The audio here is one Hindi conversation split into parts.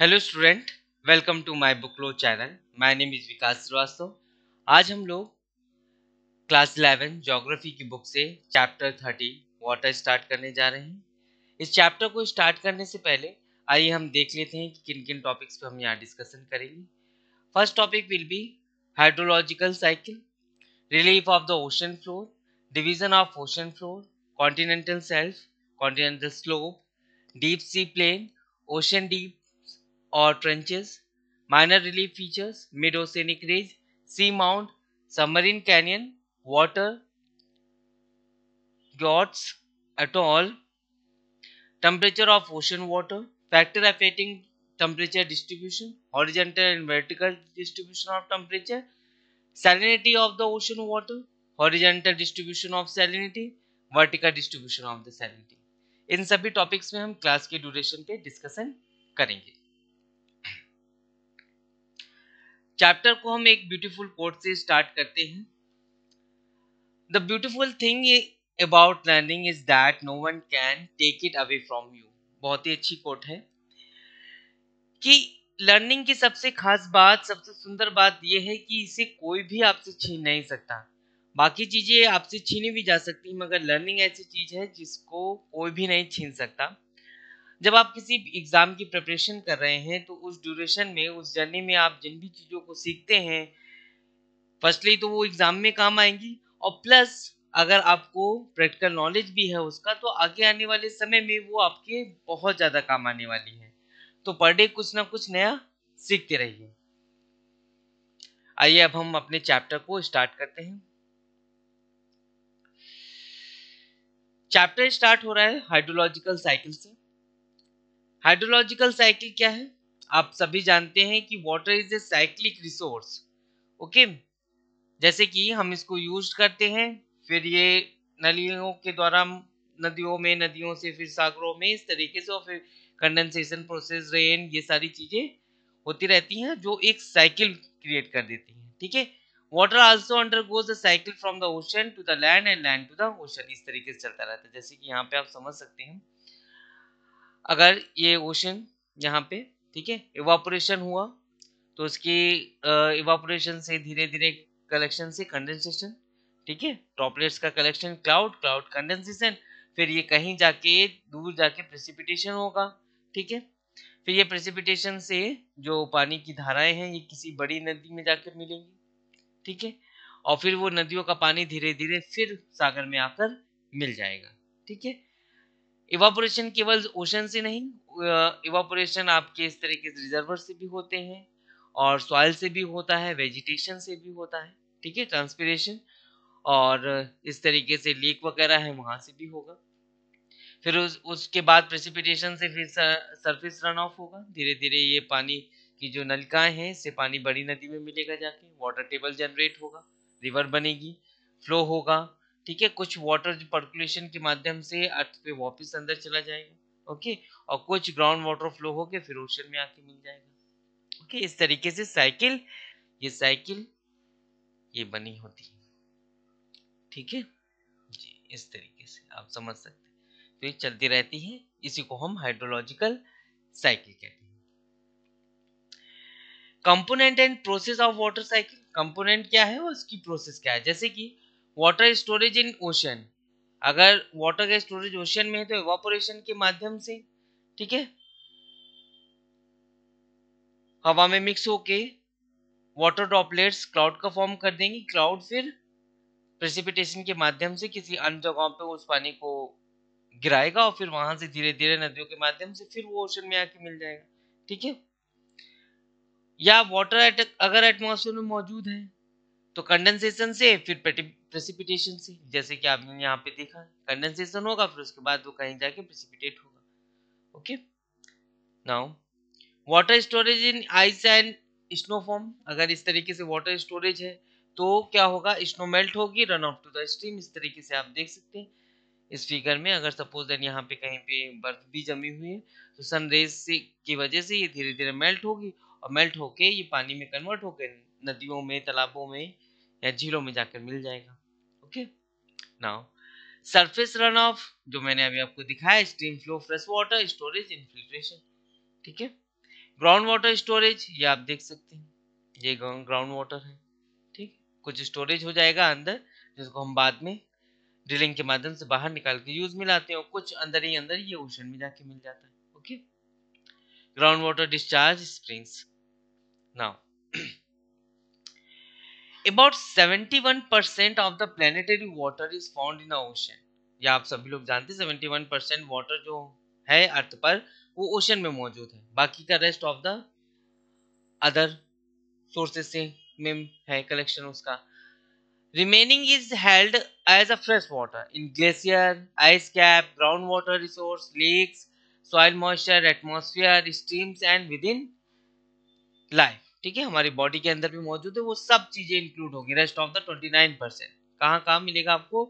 Hello student welcome to my book लो channel my name is Vikas Srivastava आज हम लोग क्लास इलेवन ज्योग्राफी की बुक से चैप्टर थर्टी वाटर स्टार्ट करने जा रहे हैं इस चैप्टर को स्टार्ट करने से पहले आइए हम देख लेते हैं कि किन किन टॉपिक्स पर हम यहाँ डिस्कशन करेंगे first topic will be hydrological cycle relief of the ocean floor division of ocean floor continental shelf continental slope deep sea plain ocean deep और trenches minor relief features mid oceanic ridge C mount submarine canyon water guyots atoll temperature of ocean water factor affecting temperature distribution horizontal and vertical distribution of temperature salinity of the ocean water horizontal distribution of salinity vertical distribution of the salinity इन सभी टॉपिक्स में हम क्लास के ड्यूरेशन के डिस्कशन करेंगे चैप्टर को हम एक ब्यूटीफुल कोट से स्टार्ट करते हैं the beautiful thing about learning is that no one can take it away from you बहुत ही अच्छी कोट है कि लर्निंग की सबसे खास बात सबसे सुंदर बात यह है कि इसे कोई भी आपसे छीन नहीं सकता बाकी चीज़ें आपसे छीनी भी जा सकती मगर लर्निंग ऐसी चीज़ है जिसको कोई भी नहीं छीन सकता जब आप किसी एग्ज़ाम की प्रिपरेशन कर रहे हैं तो उस ड्यूरेशन में उस जर्नी में आप जिन भी चीज़ों को सीखते हैं फर्स्टली तो वो एग्ज़ाम में काम आएंगी और प्लस अगर आपको प्रैक्टिकल नॉलेज भी है उसका तो आगे आने वाले समय में वो आपके बहुत ज़्यादा काम आने वाली है तो पर डे कुछ ना कुछ नया सीखते रहिए आइए अब हम अपने चैप्टर को स्टार्ट करते हैं चैप्टर स्टार्ट हो रहा है हाइड्रोलॉजिकल साइकिल से हाइड्रोलॉजिकल साइकिल क्या है आप सभी जानते हैं कि water is a cyclic resource okay जैसे कि हम इसको यूज करते हैं फिर ये नलियों के द्वारा नदियों में नदियों से फिर सागरों में इस तरीके से और फिर कंडेंसेशन प्रोसेस रेन ये सारी चीज़ें होती रहती हैं जो एक साइकिल क्रिएट कर देती हैं ठीक है water also undergoes the cycle from the ocean to the land and land to the ocean इस तरीके से चलता रहता है जैसे कि यहाँ पे आप समझ सकते हैं अगर ये ओशन यहाँ पे ठीक है इवापोरेशन हुआ तो उसकी इवापोरेशन से धीरे धीरे कलेक्शन से कंडेंसेशन ठीक है ट्रॉपलेट्स का कलेक्शन क्लाउड क्लाउड कंडेंसेशन फिर ये कहीं जाके दूर जाके प्रेसिपिटेशन होगा ठीक है फिर ये प्रेसिपिटेशन से जो पानी की धाराएं हैं ये किसी बड़ी नदी में जाकर मिलेंगी ठीक है और फिर वो नदियों का पानी धीरे धीरे फिर सागर में आकर मिल जाएगा ठीक है इवापोरेशन केवल ओशन से नहीं इवापोरेशन आपके इस तरीके से रिजर्वर से भी होते हैं और सॉइल से भी होता है वेजिटेशन से भी होता है ठीक है ट्रांसपीरेशन और इस तरीके से लीक वगैरह है वहां से भी होगा फिर उस उसके बाद प्रेसिपिटेशन से फिर सरफेस रन ऑफ होगा धीरे धीरे ये पानी की जो नलकाएं हैं इससे पानी बड़ी नदी में मिलेगा जाके वाटर टेबल जनरेट होगा रिवर बनेगी फ्लो होगा ठीक है कुछ वाटर पर्कुलेशन के माध्यम से अर्थ पे वापस अंदर चला जाएगा ओके और कुछ ग्राउंड वाटर फ्लो होके फिर ओशन में आके मिल जाएगा ओके इस तरीके से साइकिल ये साइकिल ये बनी होती है ठीक है जी इस तरीके से आप समझ सकते हैं तो ये चलती रहती है इसी को हम हाइड्रोलॉजिकल साइकिल कहते हैं component and process of water cycle component क्या है और उसकी प्रोसेस क्या है जैसे कि वाटर स्टोरेज इन ओशन अगर वाटर का स्टोरेज ओशन में है तो एवापोरेशन के माध्यम से ठीक है हवा में मिक्स होके वाटर ड्रॉपलेट्स क्लाउड का फॉर्म कर देंगे क्लाउड फिर प्रेसिपिटेशन के माध्यम से किसी अन्य जगहों पे उस पानी को गिराएगा और फिर वहां से धीरे धीरे नदियों के माध्यम से फिर वो ओशन में आके मिल जाएगा ठीक है या वाटर एट, अगर एटमोसफेयर में मौजूद है तो कंडेंसेशन से फिर प्रेसिपिटेशन से जैसे कि आपने यहाँ पे देखा कंडेंसेशन होगा फिर उसके बाद वो कहीं जाके प्रेसिपिटेट होगा okay now water storage in ice and form अगर इस तरीके से वाटर स्टोरेज है तो क्या होगा स्नो मेल्ट होगी run off to the stream इस तरीके से आप देख सकते हैं इस फिगर में अगर सपोज देन यहाँ पे कहीं पे बर्फ भी जमी हुई है तो सन रेज से की वजह से ये धीरे धीरे मेल्ट होगी और मेल्ट होके ये पानी में कन्वर्ट होकर नदियों में तालाबों में या जीरो में जाकर मिल जाएगा okay now surface run off जो मैंने अभी आपको दिखाया stream flow fresh water storage infiltration ठीक है ग्राउंड वाटर स्टोरेज ये आप देख सकते हैं ये ग्राउंड वाटर है ठीक कुछ स्टोरेज हो जाएगा अंदर जिसको हम बाद में ड्रिलिंग के माध्यम से बाहर निकाल के यूज में लाते हैं कुछ अंदर ही अंदर ये ओशन में जाके मिल जाता है okay ground water discharge springs now about 71% of the planetary water is found in ocean या आप सभी लोग जानते हैं 71% वाटर जो है अर्थ पर वो ओशन में मौजूद है बाकी का rest of the other sources से में है कलेक्शन उसका remaining is held as a fresh water in glacier ice cap ground water resource lakes soil moisture atmosphere streams and within life ठीक है हमारी बॉडी के अंदर भी मौजूद है वो सब चीजें इंक्लूड होगी rest of the twenty nine percent कहाँ कहाँ मिलेगा आपको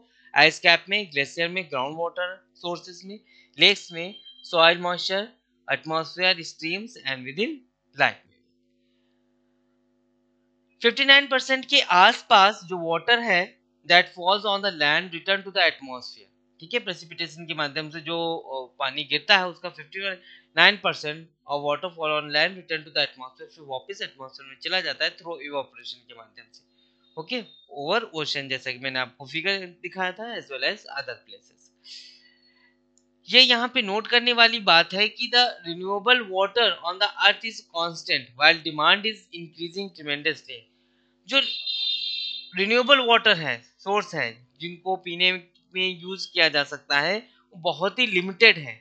आइस कैप में ग्लेशियर में ग्राउंड वाटर सोर्सेज में लेक्स में soil moisture atmosphere streams and within life में परसेंट के आसपास जो वाटर है that falls on the land return to the atmosphere ठीक है प्रेसिपिटेशन के माध्यम से जो पानी गिरता है उसका फिफ्टी नाइन परसेंट और water falls on land return to the atmosphere फिर वापस एटमोसफेयर में चला जाता है थ्रो इवापोरेशन के माध्यम से ओके ओवर ओशन जैसा कि मैंने आपको फिगर दिखाया था as well as other places ये यहाँ पे नोट करने वाली बात है कि the renewable water on the earth is constant while demand is increasing tremendously जो रिन्यूएबल वाटर है सोर्स है जिनको पीने में यूज़ किया जा सकता है बहुत ही लिमिटेड है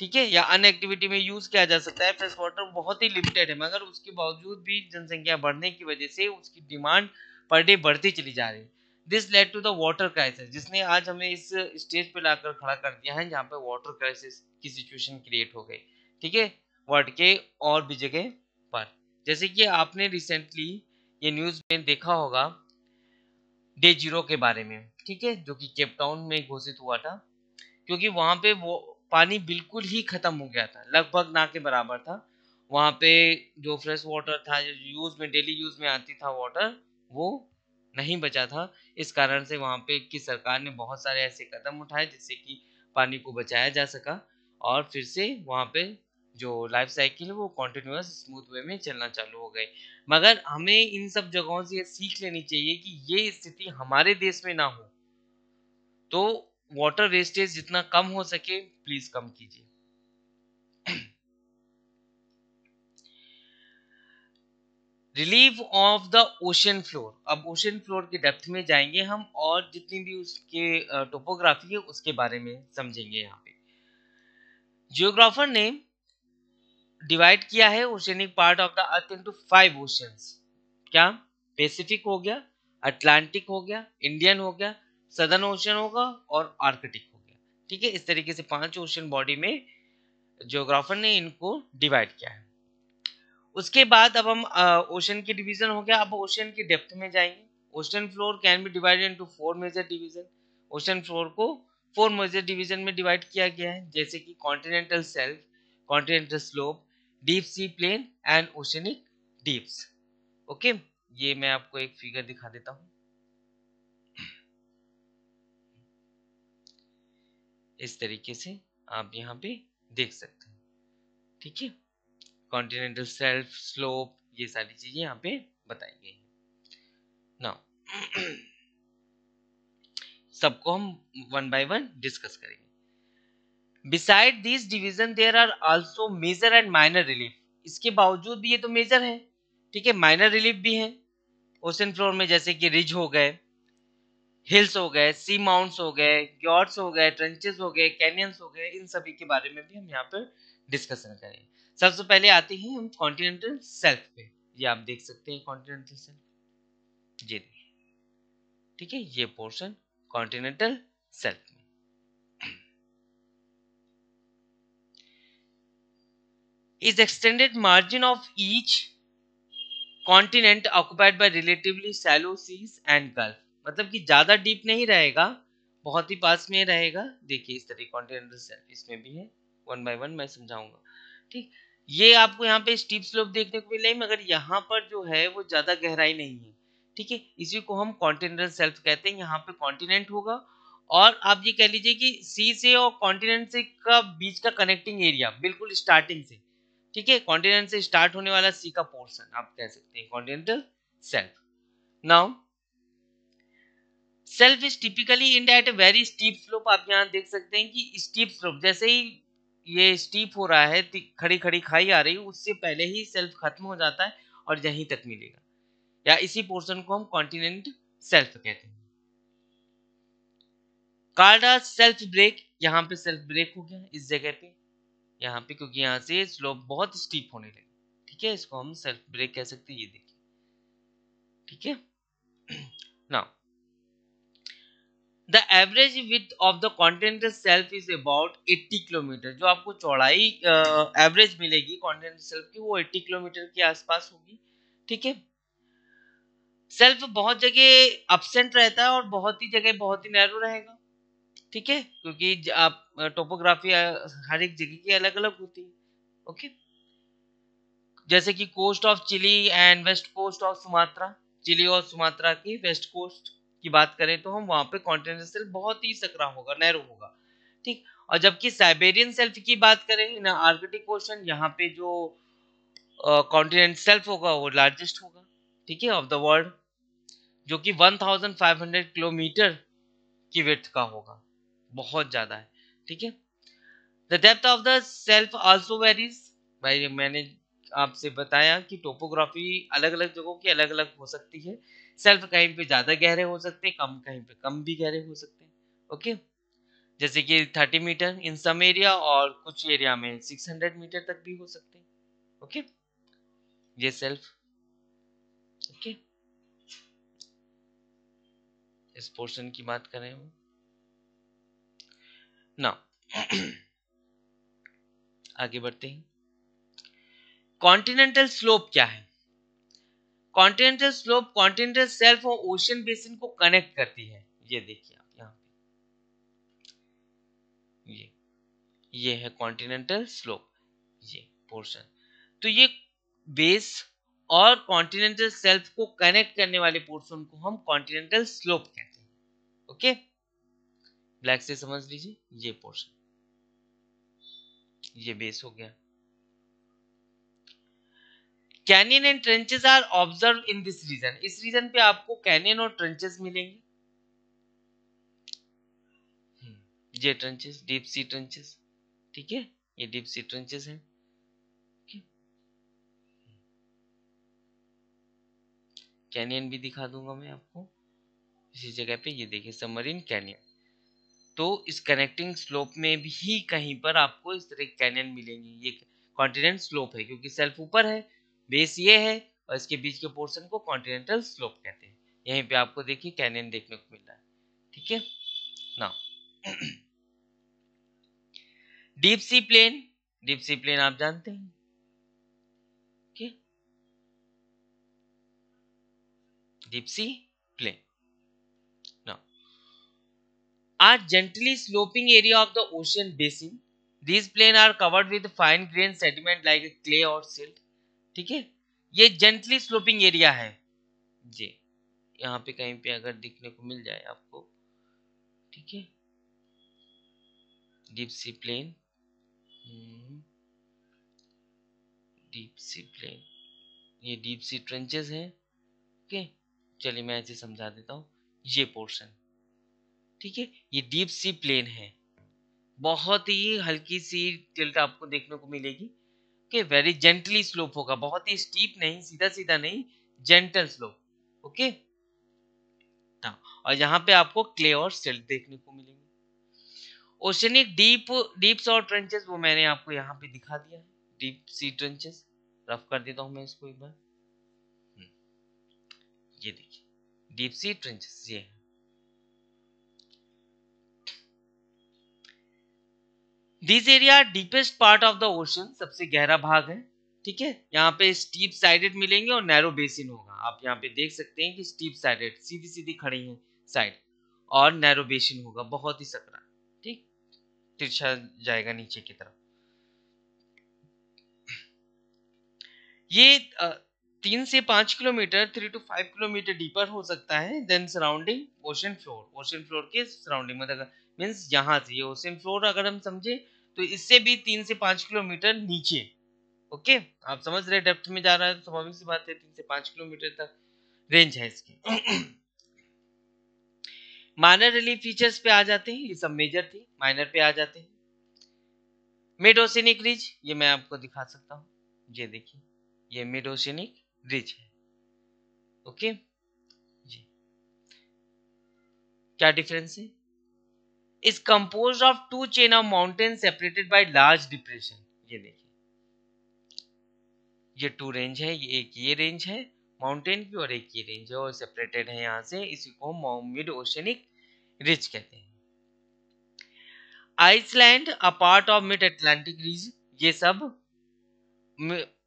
ठीक है या अन एक्टिविटी में यूज़ किया जा सकता है फ्रेश वाटर बहुत ही लिमिटेड है मगर उसके बावजूद भी जनसंख्या बढ़ने की वजह से उसकी डिमांड पर डे बढ़ती चली जा रही है this led to the water crisis जिसने आज हमें इस स्टेज पे लाकर खड़ा कर दिया है जहाँ पे वाटर क्राइसिस की सिचुएशन क्रिएट हो गई ठीक है वर्ल्ड के और भी जगह पर जैसे कि आपने रिसेंटली ये न्यूज़ में देखा होगा डे जीरो के बारे में ठीक है जो कि केपटाउन में घोषित हुआ था क्योंकि वहाँ पे वो पानी बिल्कुल ही ख़त्म हो गया था लगभग ना के बराबर था वहाँ पे जो फ्रेश वाटर था जो यूज़ में डेली यूज़ में आती था वाटर वो नहीं बचा था इस कारण से वहाँ पे की सरकार ने बहुत सारे ऐसे कदम उठाए जिससे कि पानी को बचाया जा सका और फिर से वहाँ पे जो लाइफ साइकिल है वो कॉन्टिन्यूस स्मूथ वे में चलना चालू हो गई मगर हमें इन सब जगहों से सीख लेनी चाहिए कि ये स्थिति हमारे देश में ना हो तो वाटर वेस्टेज जितना कम हो सके प्लीज कम कीजिए relief of the ocean floor अब ओशन फ्लोर के डेप्थ में जाएंगे हम और जितनी भी उसके टोपोग्राफी है उसके बारे में समझेंगे यहाँ पे जियोग्राफर ने डिवाइड किया है oceanic part of the earth into five oceans क्या पेसिफिक हो गया अटलांटिक हो गया इंडियन हो गया सदर्न ओशन होगा और आर्कटिक हो गया ठीक है इस तरीके से पांच ओशन बॉडी में जोग्राफर ने इनको डिवाइड किया है उसके बाद अब हम ओशन की डिवीजन हो गया अब ओशन की डेप्थ में जाएंगे ocean floor can be divided into four major division ocean floor को फोर मेजर डिवीजन में डिवाइड किया गया है जैसे कि continental shelf continental slope deep sea plain and oceanic deeps okay ये मैं आपको एक फिगर दिखा देता हूँ इस तरीके से आप यहाँ पे देख सकते हैं ठीक है कॉन्टिनेंटल सेल्फ स्लोप ये सारी चीजें यहाँ पे बताई गई हैं नाउ सबको हम वन बाय वन डिस्कस करेंगे beside this division there are also major and minor relief इसके बावजूद भी ये तो मेजर है ठीक है माइनर रिलीफ भी है ओशन फ्लोर में जैसे कि रिज हो गए हिल्स हो गए सी माउंट्स हो गए ग्योर्ड्स हो गए ट्रेंचेस हो गए कैनियंस हो गए इन सभी के बारे में भी हम यहाँ पर डिस्कशन करेंगे सबसे पहले आते हैं हम कॉन्टिनेंटल सेल्फ पे ये आप देख सकते हैं कॉन्टिनेंटल सेल्फ जी ठीक है ये पोर्शन कॉन्टिनेंटल सेल्फ में is extended margin of each continent occupied by relatively shallow seas and gulf मतलब कि ज़्यादा डीप नहीं रहेगा बहुत ही पास में रहेगा देखिए इस तरह कॉन्टिनेंटल सेल्फ इसमें भी है वन बाय वन मैं समझाऊंगा ठीक ये आपको यहाँ पे स्टीप स्लोप देखने को मिलेगी मगर यहाँ पर जो है वो ज़्यादा गहराई नहीं है ठीक है इसी को हम कॉन्टिनेंटल सेल्फ कहते हैं यहाँ पे कॉन्टिनेंट होगा और आप ये कह लीजिए कि सी से और कॉन्टिनेंट से का बीच का कनेक्टिंग एरिया बिल्कुल स्टार्टिंग से ठीक है कॉन्टिनेंट से स्टार्ट होने वाला सी का पोर्सन आप कह सकते हैं continental shelf now shelf is typically इन at a very steep slope आप यहाँ देख सकते हैं कि स्टीप स्लोप जैसे ही ये स्टीप हो रहा है खड़ी खड़ी खाई आ रही है उससे पहले ही सेल्फ खत्म हो जाता है और यहीं तक मिलेगा या इसी पोर्शन को हम कॉन्टिनेंट सेल्फ कहते हैं कार्डा सेल्फ ब्रेक यहाँ पे सेल्फ ब्रेक हो गया इस जगह पे यहाँ पे क्योंकि यहाँ से स्लोप बहुत स्टीप होने लगे ठीक है इसको हम सेल्फ ब्रेक कह सकते हैं ये देखिए ठीक है ना the average width of the continental shelf is about 80 kilometre जो आपको चौड़ाई एवरेज uh, मिलेगी कॉन्टिनेंटल सेल्फ की वो 80 किलोमीटर के आसपास होगी ठीक है सेल्फ बहुत जगह अपसेंट रहता है और बहुत ही जगह बहुत ही नैरो रहेगा ठीक है क्योंकि आप टोपोग्राफी हर एक जगह की अलग अलग होती है ओके जैसे कि coast of Chile and west coast of Sumatra Chile और सुमात्रा की वेस्ट कोस्ट की बात करें तो हम वहां पे कॉन्टिनेंटल सेल्फ बहुत ही सकरा होगा नैरो होगा ठीक और जबकि साइबेरियन सेल्फ की बात करें ना आर्कटिक ओशन यहाँ पे जो कॉन्टिनेंट सेल्फ होगा वो लार्जेस्ट होगा ठीक है ऑफ द वर्ल्ड जो कि 1500 किलोमीटर की विथ का होगा बहुत ज़्यादा है ठीक है the depth of the shelf also varies भाई मैंने आपसे बताया कि टोपोग्राफी अलग अलग जगहों की अलग अलग हो सकती है सेल्फ कहीं पे ज़्यादा गहरे हो सकते हैं कम कहीं पे कम भी गहरे हो सकते हैं ओके जैसे कि thirty metre in some area और कुछ एरिया में सिक्स हंड्रेड मीटर तक भी हो सकते हैं ओके ये सेल्फ ओके इस पोर्शन की बात करें हम ना आगे बढ़ते हैं कॉन्टिनेंटल स्लोप क्या है कॉन्टिनेंटल स्लोप कॉन्टिनेंटल सेल्फ और ओशन बेसिन को कनेक्ट करती है ये देखिए आप यहां पे ये ये है कॉन्टिनेंटल स्लोप ये पोर्शन तो ये बेस और कॉन्टिनेंटल सेल्फ को कनेक्ट करने वाले पोर्शन को हम कॉन्टिनेंटल स्लोप कहते हैं ओके ब्लैक से समझ लीजिए ये पोर्शन ये बेस हो गया canyon and trenches are observe in this region इस रीजन पे आपको कैनियन और ट्रेंचेस मिलेंगे ये ट्रेंचेस डीप सी ट्रेंचेस ठीक है ये डीप सी ट्रेंचेस हैं कैनियन भी दिखा दूंगा मैं आपको इसी जगह पे ये देखिए सबमरीन कैनियन तो इस कनेक्टिंग स्लोप में भी कहीं पर आपको इस तरह कैनियन मिलेंगे ये कॉन्टिनेंट स्लोप है क्योंकि सेल्फ ऊपर है बेस ये है और इसके बीच के पोर्शन को कॉन्टिनेंटल स्लोप कहते हैं यहीं पे आपको देखिए कैनियन देखने को मिल रहा है ठीक है ना deep sea plain deep sea plain आप जानते हैं डीप सी प्लेन ना are gently sloping area of the ocean basin these plain are covered with fine grain sediment like clay और सिल्ट ठीक है ये जेंटली स्लोपिंग एरिया है जी यहाँ पे कहीं पे अगर दिखने को मिल जाए आपको ठीक है deep sea plain deep sea plain ये डीप सी ट्रेंचेस है ओके चलिए मैं ऐसे समझा देता हूँ ये पोर्शन ठीक है ये डीप सी प्लेन है बहुत ही हल्की सी टिल्ट आपको देखने को मिलेगी ओके वेरी जेंटली स्लोप होगा बहुत ही स्टीप नहीं सीधा सीधा नहीं जेंटल स्लोप ओके और यहाँ पे आपको क्ले और सिल्ट देखने को मिलेंगे ओशनिक डीप डीप्स और ट्रेंचेस वो मैंने आपको यहाँ पे दिखा दिया है डीप सी ट्रेंचेस रफ कर देता हूँ मैं इसको एक बार हम्म, ये देखिए डीप सी ट्रेंचेस ये है this area deepest part of the ocean सबसे गहरा भाग है ठीक है यहाँ पे स्टीप साइडेड मिलेंगे और नैरो बेसिन होगा आप यहाँ पे देख सकते हैं कि स्टीप साइडेड सीधी सीधी खड़ी है साइड और नैरो बेसिन होगा बहुत ही सकरा ठीक तिरछा जाएगा नीचे की तरफ ये तीन से पांच kilometre three to five kilometre deeper हो सकता है then surrounding ocean floor ocean floor के सराउंडिंग मतलब मीन्स यहाँ से ये ओशन फ्लोर अगर हम समझे तो इससे भी तीन से पांच किलोमीटर नीचे ओके आप समझ रहे डेप्थ में जा रहा है तो स्वाभाविक सी बात है तीन से पांच किलोमीटर तक रेंज है इसकी माइनर रिलीफ फीचर्स पे आ जाते हैं ये सब मेजर थी माइनर पे आ जाते हैं मिडोसिनिक रिज ये मैं आपको दिखा सकता हूँ ये देखिए ये मिडोसिनिक रिज है ओके जी क्या डिफरेंस है is compose of two chain of mountain separated by large depression ये देखिए ये टू रेंज है ये एक ये रेंज है माउंटेन की और एक ये रेंज है और सेपरेटेड है यहां से इसी को मिड ओशनिक रिज कहते हैं Iceland a part of mid Atlantic ridge ये सब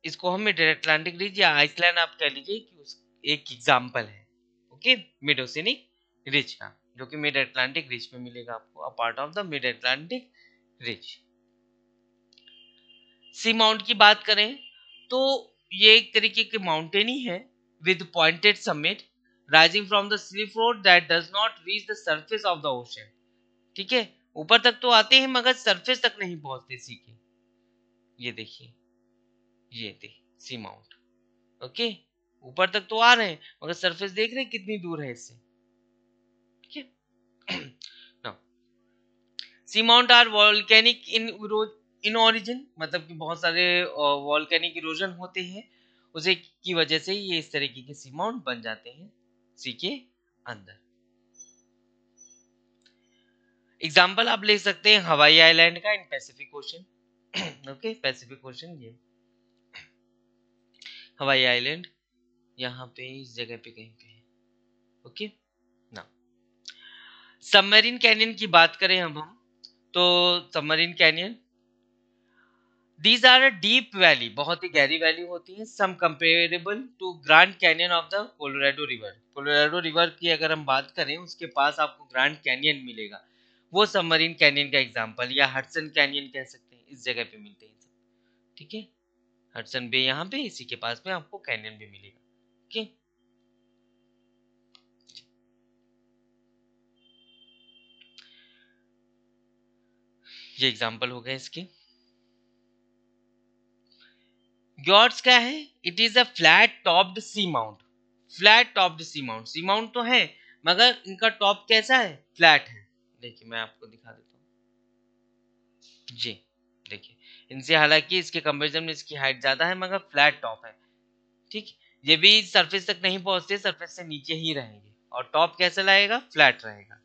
इसको हम मिड अटलांटिक रिज या आइसलैंड आप कह लीजिए कि उस एक एग्जाम्पल है ओके मिड ओशनिक रिज का जो कि मिड अटलांटिक रिज में मिलेगा आपको a part of the mid Atlantic ridge C seamount की बात करें तो ये एक तरीके की माउंटेन ही है with pointed summit rising from the sea road that does not reach the surface of the ocean ठीक है ऊपर तक तो आते हैं मगर सरफेस तक नहीं पहुंचते सी के ये देखिए ये थे सी माउंट ओके ऊपर तक तो आ रहे हैं मगर सरफेस देख रहे हैं कितनी दूर है इससे now seamount are volcanic in in origin मतलब कि बहुत सारे वॉल्केनिक इरोजन होते हैं उसे की वजह से ये इस तरीके के सी माउंट बन जाते हैं सी के अंदर एग्जाम्पल आप ले सकते हैं हवाई आइलैंड का in Pacific ocean okay Pacific ocean ये हवाई आइलैंड यहाँ पे इस जगह पे कहीं पे ओके okay? सबमरीन कैनियन की बात करें हम हम तो submarine canyon these are a deep valley बहुत ही गहरी वैली होती है some comparable to Grand Canyon of the Colorado River Colorado River की अगर हम बात करें उसके पास आपको ग्रांड कैनियन मिलेगा वो सबमरीन कैनियन का एग्जाम्पल या हटसन कैनियन कह सकते हैं इस जगह पे मिलते हैं ठीक है हटसन बे यहाँ पे इसी के पास में आपको कैनियन भी मिलेगा ठीक है ये एग्जाम्पल हो गए इसके योर्स क्या है it is a flat topped seamount flat topped seamount seamount तो है मगर इनका टॉप कैसा है फ्लैट है देखिए मैं आपको दिखा देता हूँ जी देखिए इनसे हालांकि इसके कंपेरिजन में इसकी हाइट ज्यादा है मगर फ्लैट टॉप है ठीक ये भी सरफेस तक नहीं पहुंचते सरफेस से नीचे ही रहेंगे और टॉप कैसा लाएगा फ्लैट रहेगा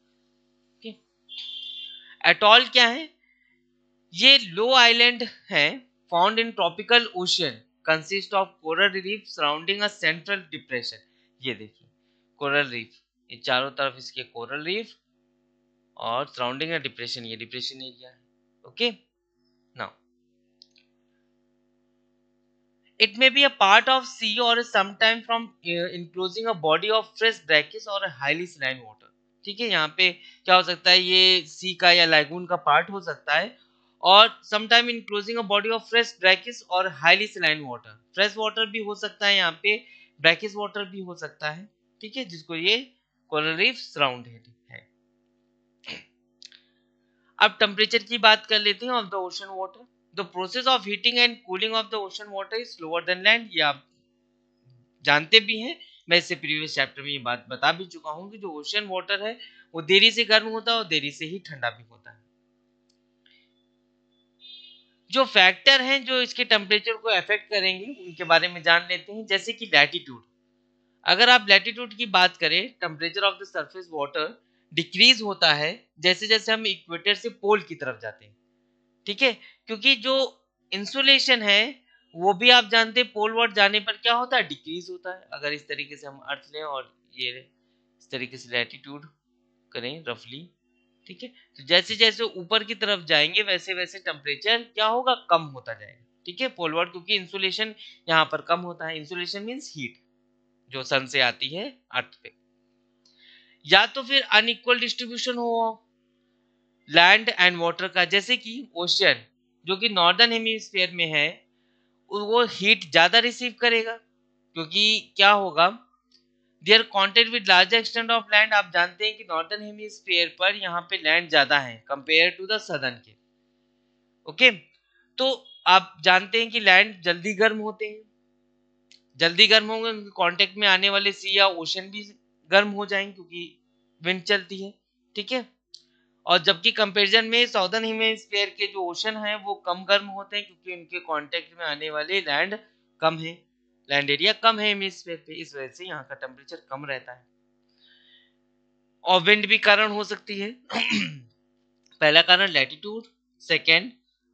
एटॉल क्या है ये लो आइलैंड है found in tropical ocean consist of coral reef surrounding a central depression ये देखिए कोरल रीफ ये चारों तरफ इसके कोरल रीफ और सराउंडिंग अ डिप्रेशन ये डिप्रेशन एरिया है okay now it may be a part of sea और sometime from enclosing a body of of fresh brackish or highly saline ठीक है यहाँ पे क्या हो सकता है ये सी का या लैगून का पार्ट हो सकता है और sometime enclosing a body of fresh brackish और highly saline water fresh water भी हो सकता है यहाँ पे ब्रैकिस वाटर भी हो सकता है ठीक है जिसको ये कोरल सराउंडेड है अब टेम्परेचर की बात कर लेते हैं of the ocean water the process of heating and cooling of the ocean water is slower than land ये आप जानते भी हैं मैं इससे प्रीवियस चैप्टर में ये बात बता भी चुका हूँ कि जो ओशन वाटर है वो देरी से गर्म होता है और देरी से ही ठंडा भी होता है जो फैक्टर हैं जो इसके टेम्परेचर को अफेक्ट करेंगे उनके बारे में जान लेते हैं जैसे कि लैटीट्यूड अगर आप लैटीट्यूड की बात करें temperature of the surface water decrease होता है जैसे जैसे हम इक्वेटर से पोल की तरफ जाते हैं ठीक है क्योंकि जो इंसुलेशन है वो भी आप जानते हैं पोल वर्ड जाने पर क्या होता है डिक्रीज होता है अगर इस तरीके से हम अर्थ लें और ये इस तरीके से लैटीट्यूड करें रफली ठीक है तो जैसे जैसे ऊपर की तरफ जाएंगे वैसे वैसे टेम्परेचर क्या होगा कम होता जाएगा ठीक है पोलवर्ड क्योंकि इंसुलेशन यहाँ पर कम होता है इंसुलेशन मीन्स हीट जो सन से आती है अर्थ पे या तो फिर अनइक्वल डिस्ट्रीब्यूशन हो लैंड एंड वाटर का जैसे कि ओशन जो कि नॉर्दर्न हेमिस्फीयर में है वो हीट ज़्यादा रिसीव करेगा क्योंकि क्या होगा their contact with larger extent of land आप जानते हैं कि नॉर्दर्न हेमिस्फीयर पर यहाँ पे लैंड ज़्यादा है कंपेयर टू द सदर्न के ओके तो आप जानते हैं कि लैंड जल्दी गर्म होते हैं जल्दी गर्म होंगे उनके कॉन्टेक्ट में आने वाले सी या ओशन भी गर्म हो जाएंगे क्योंकि विंड चलती है ठीक है और जबकि कंपेरिजन में साउदर्न हेमिस्फीयर के जो ओशन हैं वो कम गर्म होते हैं क्योंकि उनके कॉन्टेक्ट में आने वाले लैंड कम है लैंड एरिया कम है हेमिस्फेयर पे इस वजह से यहाँ का टेम्परेचर कम रहता है और विंड भी कारण हो सकती है पहला कारण latitude second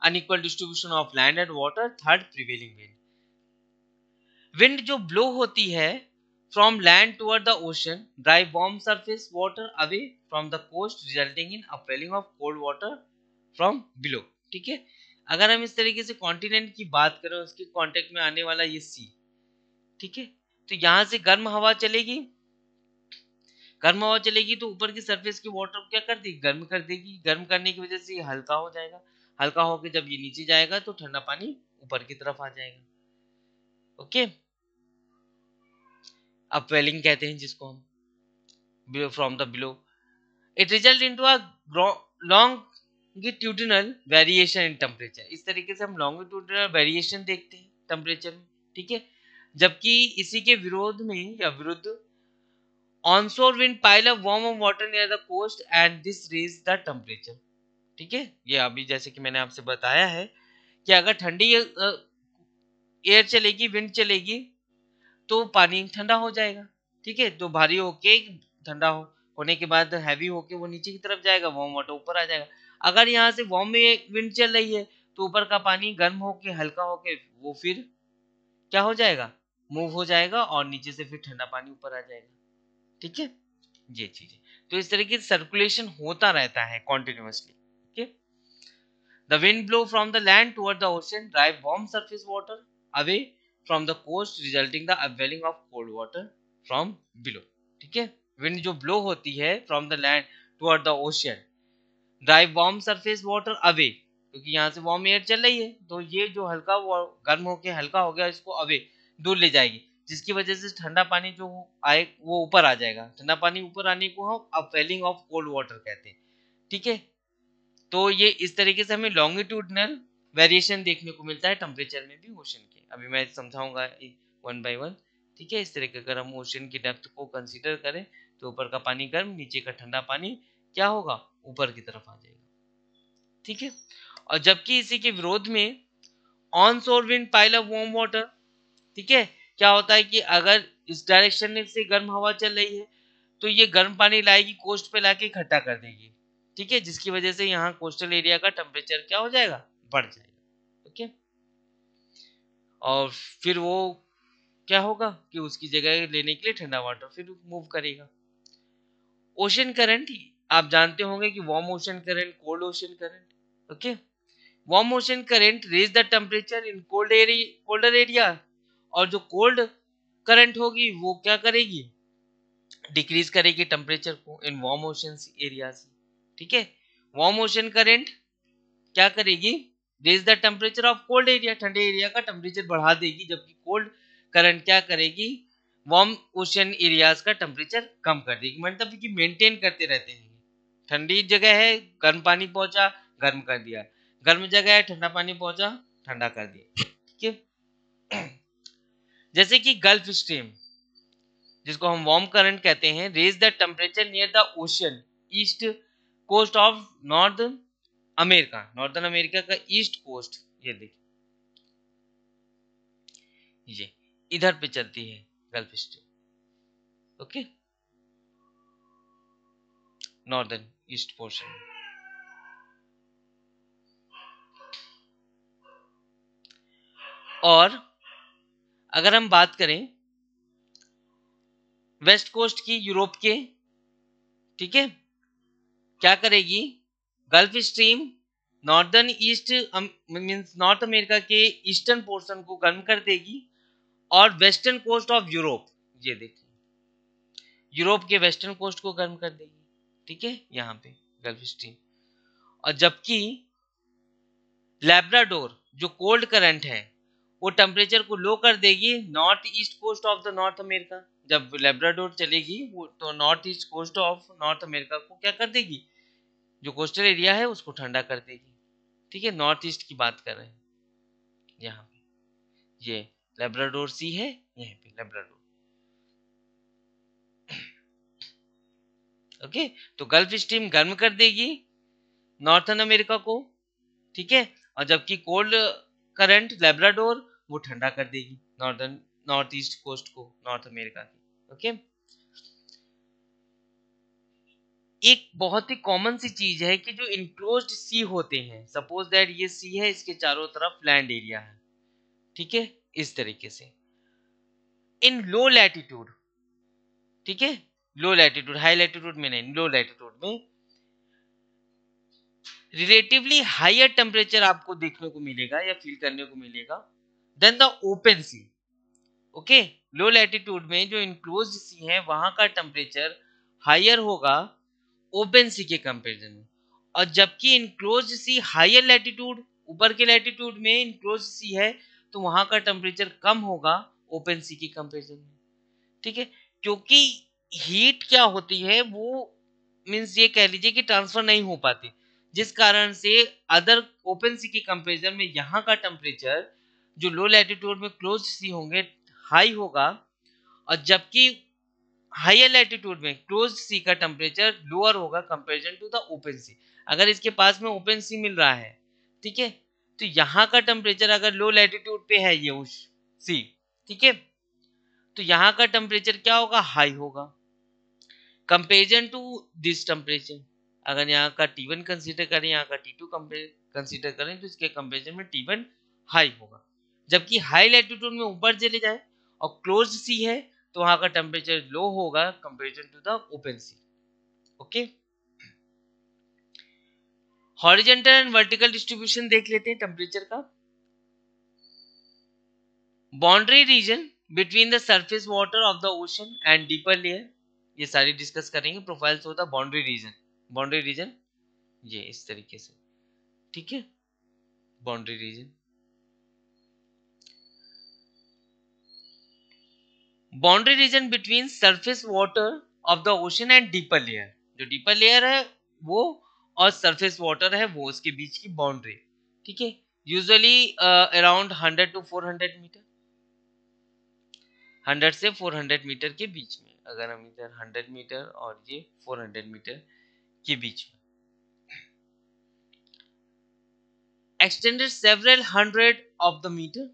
unequal distribution of land and water third prevailing wind wind जो ब्लो होती है from land toward the ocean drive warm surface water away from the coast resulting in upwelling of cold water from below ठीक है अगर हम इस तरीके से कॉन्टिनेंट की बात करें उसके कॉन्टेक्ट में आने वाला ये सी ठीक है तो यहाँ से गर्म हवा चलेगी गर्म हवा चलेगी तो ऊपर की सरफेस की वाटर क्या कर देगी गर्म कर देगी गर्म करने की वजह से ये हल्का हो जाएगा हल्का होकर जब ये नीचे जाएगा तो ठंडा पानी ऊपर की तरफ आ जाएगा ओके अपवेलिंग कहते हैं जिसको हम from the below it result into longitudinal variation in temperature इस तरीके से हम लॉन्गिट्यूडिनल वेरिएशन देखते हैं टेम्परेचर में ठीक है जबकि इसी के विरोध में या विरुद्ध onshore wind pile of warm water near the coast and this raise the temperature ठीक है ये अभी जैसे कि मैंने आपसे बताया है कि अगर ठंडी एयर चलेगी विंड चलेगी तो पानी ठंडा हो जाएगा ठीक है तो भारी होके ठंडा हो होने के बाद हैवी होके वो नीचे की तरफ जाएगा वार्म वाटर ऊपर आ जाएगा अगर यहाँ से वार्म में विंड चल रही है तो ऊपर का पानी गर्म होके हल्का होके वो फिर क्या हो जाएगा मूव हो जाएगा और नीचे से फिर ठंडा पानी ऊपर आ जाएगा ठीक है ये चीज है तो इस तरीके से सर्कुलेशन होता रहता है कॉन्टिन्यूसली ठीक है the wind blow from the land toward the ocean drive warm surface water away from the coast resulting the upwelling of cold water from below ठीक है विंड जो ब्लो होती है from the land toward the ocean drive warm surface water away क्योंकि यहाँ से वार्म एयर चल रही है तो ये जो हल्का गर्म होके हल्का हो गया इसको अवे दूर ले जाएगी जिसकी वजह से ठंडा पानी जो आए वो ऊपर आ जाएगा ठंडा पानी ऊपर आने को हम अपवेलिंग ऑफ कोल्ड वाटर कहते हैं ठीक है तो ये इस तरीके से हमें लॉन्गिट्यूडनल वेरिएशन देखने को मिलता है टेम्परेचर में भी ओशन के अभी मैं समझाऊंगा वन बाय वन ठीक है इस तरीके अगर हम ओशन की डेप्थ को कंसिडर करें तो ऊपर का पानी गर्म नीचे का ठंडा पानी क्या होगा ऊपर की तरफ आ जाएगा ठीक है और जबकि इसी के विरोध में onshore wind pile of warm water ठीक है क्या होता है कि अगर इस डायरेक्शन में से गर्म हवा चल रही है तो ये गर्म पानी लाएगी कोस्ट पे लाके इकट्ठा कर देगी ठीक है जिसकी वजह से यहाँ कोस्टल एरिया का टेम्परेचर क्या हो जाएगा बढ़ जाएगा ओके और फिर वो क्या होगा कि उसकी जगह लेने के लिए ठंडा वाटर फिर मूव करेगा ओशन करंट आप जानते होंगे कि warm ocean current cold ocean current okay warm ocean current raise the temperature in cold area colder area और जो कोल्ड करंट होगी वो क्या करेगी डिक्रीज करेगी टेम्परेचर को इन वार्म ओशन एरियाज ठीक है वार्म ओशन करंट क्या करेगी raise the temperature of cold area ठंडे एरिया का टेम्परेचर बढ़ा देगी जबकि कोल्ड करंट क्या करेगी वार्म ओशन एरियाज का टेम्परेचर कम कर देगी मतलब कि मेंटेन करते रहते हैं ठंडी जगह है गर्म पानी पहुंचा गर्म कर दिया गर्म जगह है ठंडा पानी पहुंचा ठंडा कर दिया ठीक है जैसे कि गल्फ स्ट्रीम जिसको हम वार्म करंट कहते हैं raise the temperature near the ocean east coast of North America northern America का ईस्ट कोस्ट ये देखिए ये इधर पे चलती है Gulf Stream okay northern east portion और अगर हम बात करें वेस्ट कोस्ट की यूरोप के ठीक है क्या करेगी Gulf Stream northern east means North America के ईस्टर्न पोर्शन को गर्म कर देगी और वेस्टर्न कोस्ट ऑफ यूरोप ये देखिए यूरोप के वेस्टर्न कोस्ट को गर्म कर देगी ठीक है यहाँ पे गल्फ स्ट्रीम और जबकि लेब्राडोर जो कोल्ड करंट है वो टेम्परेचर को लो कर देगी north east coast of the North America जब लेब्राडोर चलेगी वो तो north east coast of North America को क्या कर देगी जो कोस्टल एरिया है उसको ठंडा कर देगी ठीक है नॉर्थ ईस्ट की बात कर रहे हैं यहाँ पे ये लेब्राडोर सी है यहाँ पे लेब्राडोर ओके तो गल्फ स्ट्रीम गर्म कर देगी नॉर्थन अमेरिका को ठीक है और जबकि कोल्ड करंट लेब्राडोर वो ठंडा कर देगी नॉर्दर्न नॉर्थ ईस्ट कोस्ट को नॉर्थ अमेरिका की ओके एक बहुत ही कॉमन सी चीज है कि जो इंक्लोज सी होते हैं सपोज दैट ये सी है इसके चारों तरफ लैंड एरिया है ठीक है इस तरीके से इन लो लैटिट्यूड ठीक है लो लैटिट्यूड हाई लैटिट्यूड में नहीं लो लैटिट्यूड में रिलेटिवली हायर टेम्परेचर आपको देखने को मिलेगा या फील करने को मिलेगा then the open sea okay low latitude में जो इनक्लोज सी है वहां का टेम्परेचर हायर होगा ओपन सी के कंपेरिजन में और जबकि इनक्लोज सी हायर लैटिट्यूड ऊपर के लैटिट्यूड में इनक्लोज सी है तो वहां का टेम्परेचर कम होगा ओपन सी के कंपेरिजन में ठीक है क्योंकि हीट क्या होती है वो मीन्स ये कह लीजिए कि ट्रांसफर नहीं हो पाती जिस कारण से अदर ओपन सी के कंपेरिजन में यहाँ का टेम्परेचर जो लो लैटिट्यूड में क्लोज सी होंगे हाई होगा और जबकि हाइयर लैटिट्यूड में क्लोज सी का टेम्परेचर लोअर होगा comparison to the open sea अगर इसके पास में ओपन सी मिल रहा है ठीक है तो यहाँ का टेम्परेचर अगर लो लैटिट्यूड पे है ये उस सी ठीक है तो यहाँ का टेम्परेचर क्या होगा हाई होगा कंपेरिजन टू दिस टेम्परेचर अगर यहाँ का टी वन कंसिडर करें यहाँ का टी टू कंसिडर करें तो इसके कंपेरिजन में टी वन हाई होगा जबकि हाई लैटिट्यूड में ऊपर चले जाए और क्लोज सी है तो वहां का टेम्परेचर लो होगा comparison to the open sea okay horizontal and vertical distribution देख लेते हैं टेम्परेचर का boundary region between the surface water of the ocean and deeper layer ये सारी डिस्कस करेंगे प्रोफाइल्स होता बाउंड्री रीजन बाउंड्री रीजन ये इस तरीके से ठीक है boundary region boundary region between surface water of the ocean and deeper layer जो डीपर लेयर है वो और सरफेस वाटर है वो उसके बीच की बाउंड्री ठीक है यूजुअली अराउंड 100 टू 400 मीटर 100 से 400 मीटर के बीच में अगर हम इधर 100 मीटर और ये 400 मीटर के बीच में extended several hundred of the metre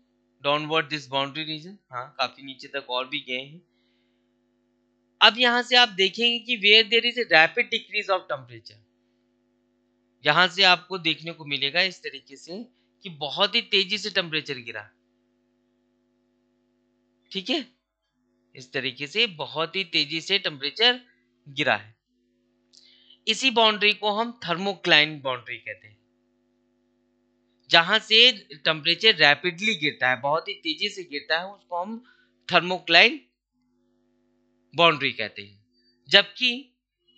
downward this boundary region हाँ काफी नीचे तक और भी गए हैं अब यहां से आप देखेंगे कि where there is a rapid decrease of temperature यहां से आपको देखने को मिलेगा इस तरीके से कि बहुत ही तेजी से टेम्परेचर गिरा ठीक है इस तरीके से बहुत ही तेजी से टेम्परेचर गिरा है इसी बाउंड्री को हम थर्मोक्लाइन बाउंड्री कहते हैं जहां से टेम्परेचर रैपिडली गिरता है बहुत ही तेजी से गिरता है उसको हम थर्मोक्लाइन बाउंड्री कहते हैं जबकि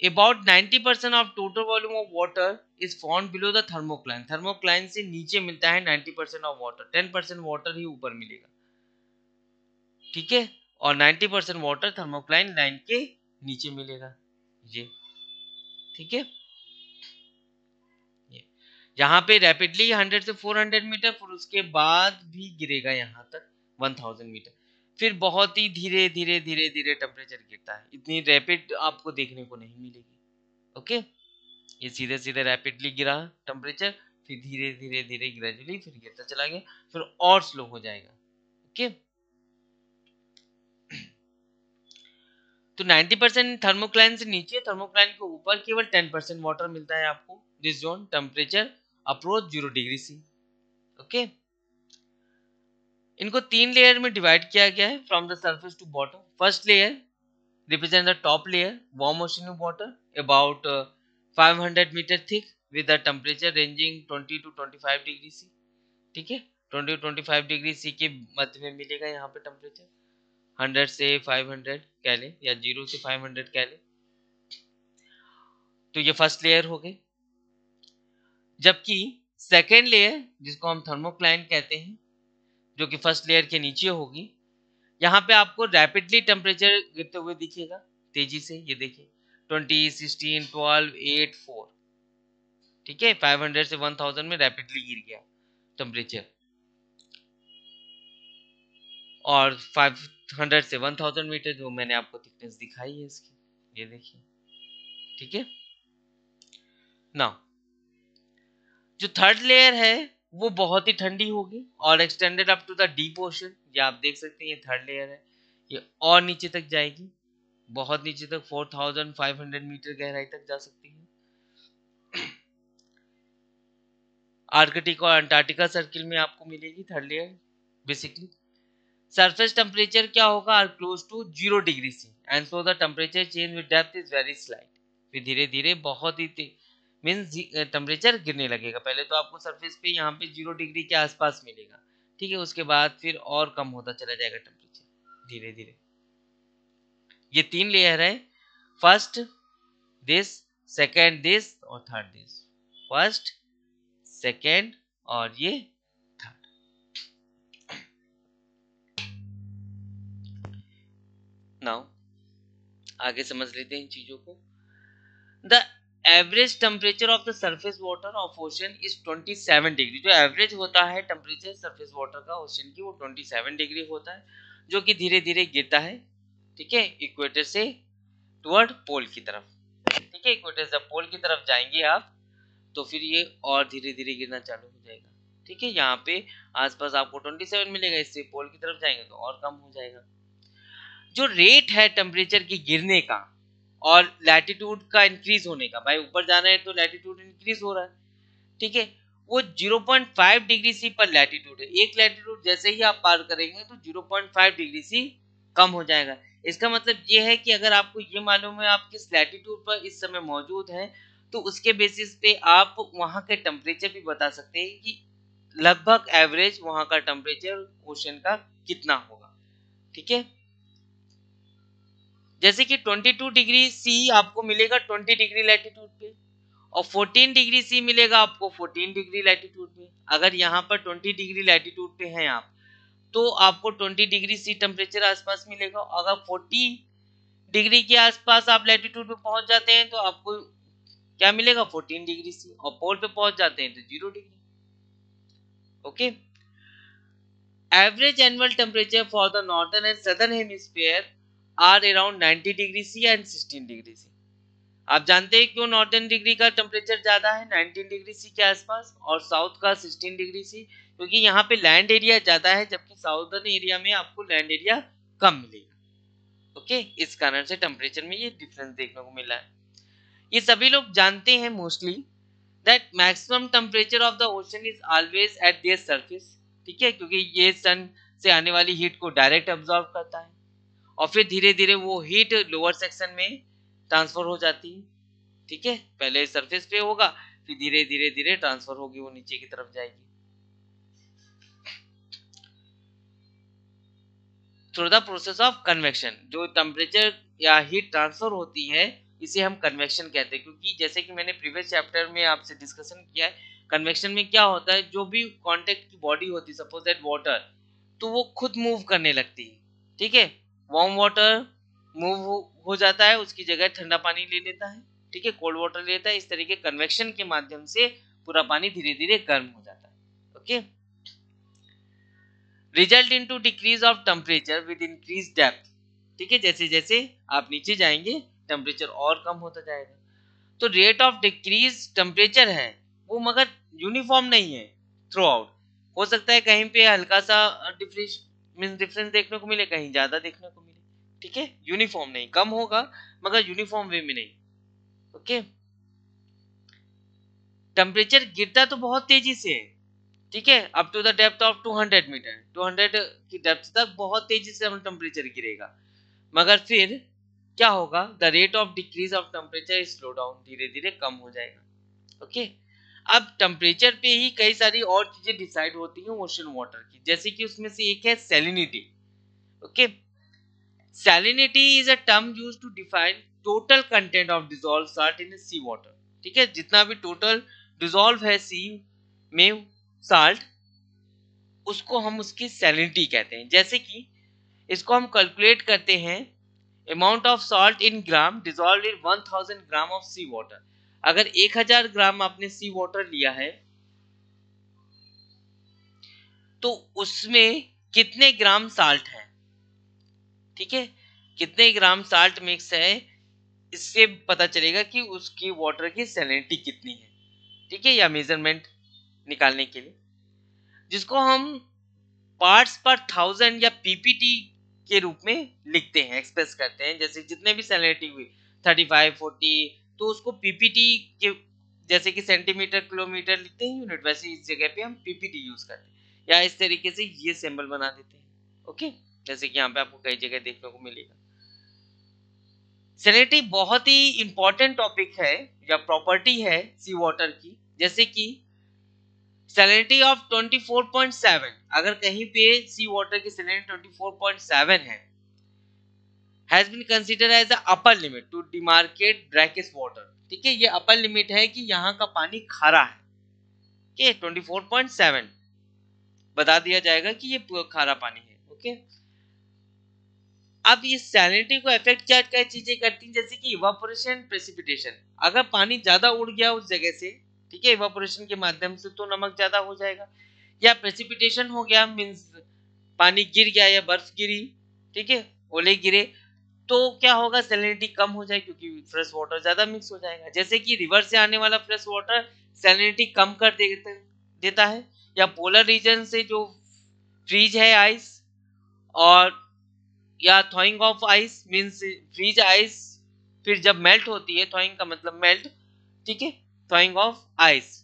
about 90 percent of total volume of water is form below the thermocline thermocline से नीचे मिलता है 90 percent of water 10 percent water ही ऊपर मिलेगा ठीक है और 90 परसेंट वाटर थर्मोक्लाइन लाइन के नीचे मिलेगा जी ठीक है यहाँ पे रैपिडली 100 से 400 मीटर फिर उसके बाद भी गिरेगा यहाँ तक 1000 मीटर फिर बहुत ही धीरे धीरे धीरे धीरे टेम्परेचर गिरता है इतनी रैपिड आपको देखने को नहीं मिलेगी ओके ये सीधे सीधे रैपिडली गिरा टेम्परेचर फिर धीरे धीरे धीरे ग्रेजुअली फिर गिरता चला गया फिर और स्लो हो जाएगा ओके तो 90 परसेंट थर्मोक्लाइन से नीचे थर्मोक्लाइन के ऊपर केवल 10 परसेंट वाटर मिलता है आपको this zone temperature approach zero degree C okay इनको तीन लेयर में डिवाइड किया गया है from the surface to bottom first layer represent the top layer warm ocean water about uh, 500 metre thick with a temperature ranging 20 to 25 degree C ठीक है 20 to 25 डिग्री सी के मध्य में मिलेगा यहाँ पे टेम्परेचर हंड्रेड से फाइव हंड्रेड कह लें या जीरो से फाइव हंड्रेड कह लें तो ये फर्स्ट लेयर हो गई जबकि सेकेंड लेयर जिसको हम थर्मोक्लाइन कहते हैं जो कि फर्स्ट लेयर के नीचे होगी यहाँ पे आपको रैपिडली टेम्परेचर गिरते हुए दिखेगा तेजी से ये देखिए twenty sixteen twelve eight four ठीक है फाइव हंड्रेड से वन थाउजेंड में रैपिडली गिर गया टेम्परेचर और फाइव हंड्रेड से वन थाउजेंड मीटर जो मैंने आपको थिकनेस दिखाई है इसकी ये देखिए ठीक है ना जो थर्ड लेयर है वो बहुत ही ठंडी होगी और extended up to the deep ocean ये आप देख सकते हैं ये थर्ड लेयर है ये और नीचे तक जाएगी बहुत नीचे तक 4,500 मीटर गहराई तक जा सकती है आर्कटिक और अंटार्कटिका सर्किल में आपको मिलेगी third layer basically surface temperature क्या होगा are close to zero degree C and so the temperature change with depth is very slight फिर धीरे धीरे बहुत ही मीन्स टेम्परेचर गिरने लगेगा पहले तो आपको सरफेस पे यहाँ पे जीरो डिग्री के आसपास मिलेगा ठीक है उसके बाद फिर और कम होता चला जाएगा टेम्परेचर धीरे धीरे ये तीन लेयर है फर्स्ट दिस सेकेंड दिस और थर्ड दिस फर्स्ट सेकेंड और ये नाउ आगे समझ लेते हैं इन चीजों को the average temperature of the surface water of ocean is 27 degree जो एवरेज होता है टेम्परेचर सर्फेस वाटर का ओशन की वो 27 डिग्री होता है जो कि धीरे धीरे गिरता है ठीक है इक्वेटर से टुवर्ड पोल की तरफ ठीक है इक्वेटर से पोल की तरफ जाएंगे आप तो फिर ये और धीरे धीरे गिरना चालू हो जाएगा ठीक है यहाँ पे आसपास आपको 27 मिलेगा इससे पोल की तरफ जाएंगे तो और कम हो जाएगा जो रेट है टेम्परेचर की गिरने का और लैटिट्यूड का इंक्रीज होने का भाई ऊपर जाना है तो लैटिट्यूड इंक्रीज हो रहा है ठीक है वो 0.5 डिग्री सी पर लैटिट्यूड है एक लैटिट्यूड जैसे ही आप पार करेंगे तो 0.5 डिग्री सी कम हो जाएगा इसका मतलब ये है कि अगर आपको ये मालूम है आप किस लैटिट्यूड पर इस समय मौजूद हैं तो उसके बेसिस पे आप वहाँ के टेम्परेचर भी बता सकते हैं कि लगभग एवरेज वहाँ का टेम्परेचर ओशन का कितना होगा ठीक है जैसे कि 22 डिग्री सी आपको मिलेगा 20 डिग्री लैटिट्यूड पे और 14 डिग्री सी मिलेगा आपको 14 डिग्री लैटिट्यूड पे अगर यहाँ पर 20 डिग्री लैटिट्यूड पे हैं आप तो आपको 20 डिग्री सी टेम्परेचर आसपास मिलेगा अगर 40 डिग्री के आसपास आप लैटिट्यूड पे पहुंच जाते हैं तो आपको क्या मिलेगा 14 डिग्री सी और पोल पे पहुंच जाते हैं तो zero degree okay average annual temperature for the northern and southern hemisphere are around 90 degree C and 16 degree C आप जानते हैं क्यों नॉर्थन डिग्री का टेम्परेचर ज़्यादा है 19 डिग्री सी के आसपास और साउथ का 16 डिग्री सी क्योंकि यहाँ पे लैंड एरिया ज़्यादा है जबकि साउथर्न एरिया में आपको लैंड एरिया कम मिलेगा ओके इस कारण से टेम्परेचर में ये डिफरेंस देखने को मिला है ये सभी लोग जानते हैं mostly that maximum temperature of the ocean is always at their surface ठीक है क्योंकि ये सन से आने वाली हीट को डायरेक्ट ऑब्जॉर्व करता है और फिर धीरे धीरे वो हीट लोअर सेक्शन में ट्रांसफर हो जाती है ठीक है पहले सरफेस पे होगा फिर धीरे धीरे धीरे ट्रांसफर होगी वो नीचे की तरफ जाएगी through the process of convection जो टेम्परेचर या हीट ट्रांसफर होती है इसे हम कन्वेक्शन कहते हैं क्योंकि जैसे कि मैंने प्रीवियस चैप्टर में आपसे डिस्कशन किया है कन्वेक्शन में क्या होता है जो भी कॉन्टेक्ट की बॉडी होती है सपोज दैट वाटर तो वो खुद मूव करने लगती है ठीक है वार्म वाटर मूव हो जाता है उसकी जगह ठंडा पानी ले लेता है ठीक है कोल्ड वाटर लेता है इस तरीके कन्वेक्शन के माध्यम से पूरा पानी धीरे धीरे गर्म हो जाता है okay result into decrease of temperature with increase depth ठीक है जैसे जैसे आप नीचे जाएंगे टेम्परेचर और कम होता जाएगा तो रेट ऑफ डिक्रीज टेम्परेचर है वो मगर यूनिफॉर्म नहीं है थ्रू आउट हो सकता है कहीं पे हल्का सा डिफ्रेश मीन डिफरेंस देखने को मिले कहीं ज़्यादा देखने को मिले ठीक है यूनिफॉर्म नहीं कम होगा मगर यूनिफॉर्म वे में नहीं ओके टेम्परेचर गिरता तो बहुत तेजी से है ठीक है up to the depth of 200 metre 200 की डेप्थ तक बहुत तेजी से हम टेम्परेचर गिरेगा मगर फिर क्या होगा the rate of decrease of temperature slow down धीरे धीरे कम हो जाएगा ओके okay? अब टेम्परेचर पे ही कई सारी और चीजें डिसाइड होती हैं ओशन वाटर की जैसे कि उसमें से एक है salinity okay salinity is a term use to define total content of dissolve salt in sea water ठीक है जितना भी टोटल डिजोल्व है सी में साल्ट उसको हम उसकी सेलिनिटी कहते हैं जैसे कि इसको हम कैलकुलेट करते हैं amount of salt in gram dissolve in 1000 gram of sea water अगर 1000 ग्राम आपने सी वाटर लिया है तो उसमें कितने ग्राम साल्ट है ठीक है कितने ग्राम साल्ट मिक्स है इससे पता चलेगा कि उसकी वाटर की सैलिनिटी कितनी है ठीक है या मेजरमेंट निकालने के लिए जिसको हम पार्ट्स पर थाउजेंड या पीपीटी के रूप में लिखते हैं एक्सप्रेस करते हैं जैसे जितने भी सैलिनिटी हुई थर्टी फाइव फोर्टी तो उसको पीपीटी के जैसे कि सेंटीमीटर किलोमीटर लिखते हैं यूनिट वैसे इस जगह पे हम पीपीटी यूज करते हैं या इस तरीके से ये सिंबल बना देते हैं ओके जैसे कि यहाँ पे आपको कई जगह देखने को मिलेगा सैनिटरी बहुत ही इंपॉर्टेंट टॉपिक है या प्रॉपर्टी है सी वाटर की जैसे कि सैलिनिटी ऑफ 24.7 अगर कहीं पे सी वाटर की सैलिनिटी 24.7 है has been consider as a upper limit to demarcate brackish water ठीक है ये अपर लिमिट है कि यहाँ का पानी खारा है ओके ट्वेंटी फोर बता दिया जाएगा कि ये खारा पानी है ओके अब इस सैलिनिटी को इफेक्ट क्या क्या चीजें करती हैं जैसे कि इवापोरेशन प्रेसिपिटेशन अगर पानी ज्यादा उड़ गया उस जगह से ठीक है इवापोरेशन के माध्यम से तो नमक ज्यादा हो जाएगा या प्रेसिपिटेशन हो गया मीन्स पानी गिर गया या बर्फ गिरी ठीक है ओले गिरे तो क्या होगा सैलिनिटी कम हो जाएगी क्योंकि फ्रेश वाटर ज़्यादा मिक्स हो जाएगा जैसे कि रिवर से आने वाला फ्रेश वाटर सैलिनिटी कम कर देता है या पोलर रीजन से जो फ्रीज है आइस और या thawing of ice means freeze ice फिर जब मेल्ट होती है थॉइंग का मतलब मेल्ट ठीक है थॉइंग ऑफ आइस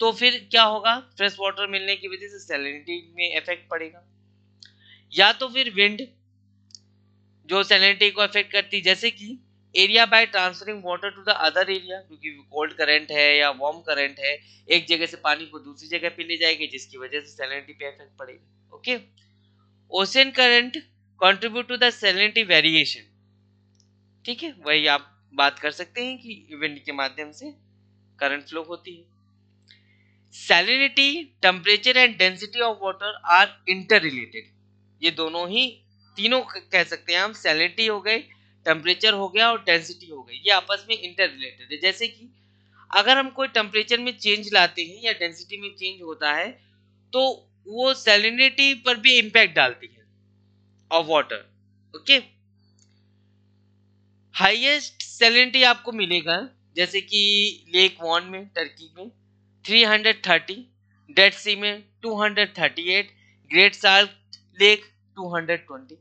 तो फिर क्या होगा फ्रेश वाटर मिलने की वजह से सैलिनिटी में इफेक्ट पड़ेगा या तो फिर विंड जो सैलिनिटी को अफेक्ट करती जैसे कि area by transferring water to the other area क्योंकि कोल्ड करंट है या वार्म करंट है एक जगह से पानी को दूसरी जगह पे ले जाएगी जिसकी वजह से सैलिनिटी पे इफेक्ट पड़ेगा okay ocean current contribute to the salinity variation ठीक है वही आप बात कर सकते हैं कि इवेंट के माध्यम से करंट फ्लो होती है salinity temperature and density of water are interrelated ये दोनों ही तीनों कह सकते हैं हम सैलिनिटी हो गई टेम्परेचर हो गया और डेंसिटी हो गई ये आपस में इंटर रिलेटेड है जैसे कि अगर हम कोई टेम्परेचर में चेंज लाते हैं या डेंसिटी में चेंज होता है तो वो सैलिनिटी पर भी इम्पैक्ट डालती है of water okay highest salinity आपको मिलेगा जैसे कि लेक वॉन में टर्की में 330 डेड सी में 238 ग्रेट साल्ट लेक 220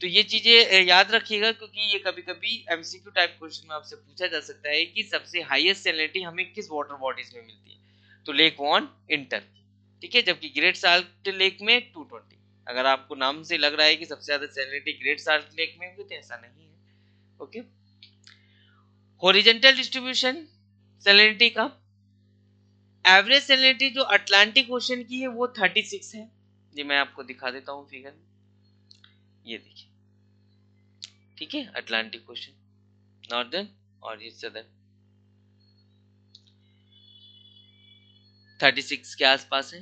तो ये चीजें याद रखिएगा क्योंकि ये कभी कभी एमसीक्यू टाइप क्वेश्चन में आपसे पूछा जा सकता है कि सबसे हाईएस्ट सैलिनिटी हमें किस वाटर बॉडीज में मिलती है तो लेक वॉन इंटर ठीक है जबकि ग्रेट साल्ट लेक में 220 अगर आपको नाम से लग रहा है कि सबसे ज्यादा सैलिनिटी ग्रेट साल्ट लेक में होगी तो ऐसा नहीं है ओके हॉरिजेंटल डिस्ट्रीब्यूशन सैलिनिटी का एवरेज सैलिनिटी जो अटलांटिक ओशन की है वो 36 है जी मैं आपको दिखा देता हूँ फिगर में ये देखिए ठीक है अटलांटिक ओशन नॉर्दर्न और ये सदर्न 36 के आसपास है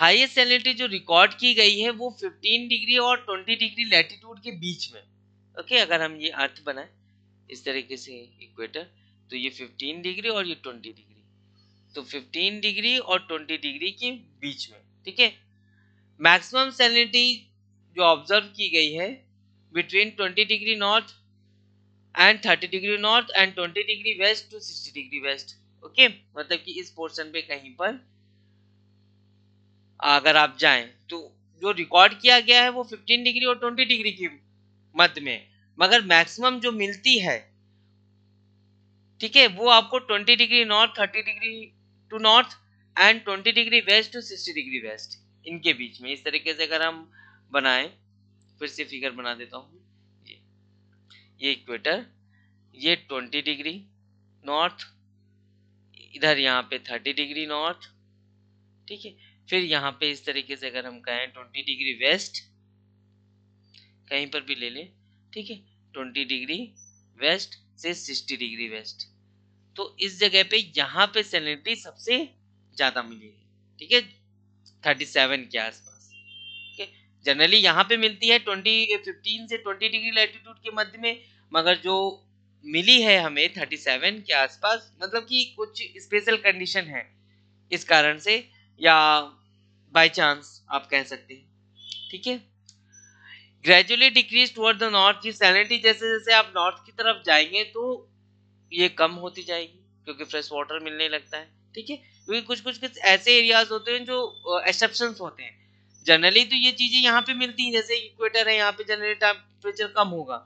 हाईएस्ट सैलिनिटी जो रिकॉर्ड की गई है वो 15 डिग्री और 20 डिग्री लैटिट्यूड के बीच में ओके अगर हम ये अर्थ बनाए इस तरीके से इक्वेटर तो ये 15 डिग्री और ये 20 डिग्री तो 15 डिग्री और 20 डिग्री के बीच में ठीक है मैक्सिमम सैलिनिटी जो ऑब्जर्व की गई है between 20 degree north and 30 degree north and 20 degree west to 60 degree west okay मतलब कि इस पोर्शन पे कहीं पर अगर आप जाएं तो जो रिकॉर्ड किया गया है वो 15 डिग्री और 20 डिग्री के मध्य में मगर मैक्सिमम जो मिलती है ठीक है वो आपको 20 degree north 30 degree to north and 20 degree west to 60 degree west इनके बीच में इस तरीके से अगर हम बनाएं फिर से फिगर बना देता हूँ ये ये इक्वेटर ये ट्वेंटी डिग्री नॉर्थ इधर यहाँ पे थर्टी डिग्री नॉर्थ ठीक है फिर यहाँ पे इस तरीके से अगर हम कहें ट्वेंटी डिग्री वेस्ट कहीं पर भी ले लें ठीक है ट्वेंटी डिग्री वेस्ट से सिक्सटी डिग्री वेस्ट तो इस जगह पे यहाँ पे सैलिनिटी सबसे ज़्यादा मिलेगी ठीक है थर्टी सेवन के आसपास जनरली यहाँ पे मिलती है ट्वेंटी फिफ्टीन से ट्वेंटी डिग्री लैटिट्यूड के मध्य में मगर जो मिली है हमें थर्टी सेवन के आसपास मतलब कि कुछ स्पेशल कंडीशन है इस कारण से या बाय चांस आप कह सकते हैं ठीक है gradually decrease toward the north की सैनिटी जैसे जैसे आप नॉर्थ की तरफ जाएंगे तो ये कम होती जाएगी क्योंकि फ्रेश वाटर मिलने लगता है ठीक है क्योंकि कुछ कुछ कुछ ऐसे एरियाज होते हैं जो एक्सेप्शन होते हैं जनरली तो ये चीजें यहाँ पे मिलती हैं जैसे इक्वेटर है यहाँ पे जनरली टेम्परेचर कम होगा